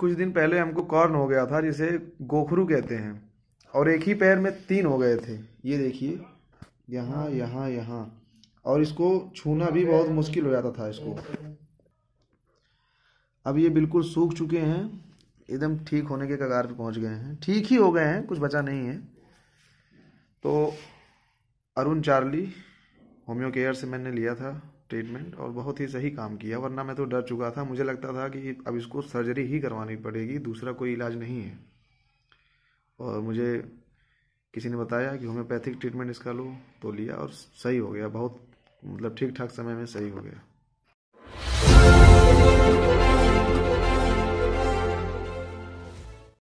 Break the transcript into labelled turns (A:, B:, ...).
A: कुछ दिन पहले हमको कॉर्न हो गया था जिसे गोखरू कहते हैं और एक ही पैर में तीन हो गए थे ये देखिए यहाँ यहाँ यहाँ और इसको छूना भी बहुत मुश्किल हो जाता था इसको अब ये बिल्कुल सूख चुके हैं एकदम ठीक होने के कगार पे पहुँच गए हैं ठीक ही हो गए हैं कुछ बचा नहीं है तो अरुण चार्ली होम्योकेयर से मैंने लिया था ट्रीटमेंट और बहुत ही सही काम किया वरना मैं तो डर चुका था मुझे लगता था कि अब इसको सर्जरी ही करवानी पड़ेगी दूसरा कोई इलाज नहीं है और मुझे किसी ने बताया कि होम्योपैथिक ट्रीटमेंट इसका लो तो लिया और सही हो गया बहुत मतलब ठीक ठाक समय में सही हो गया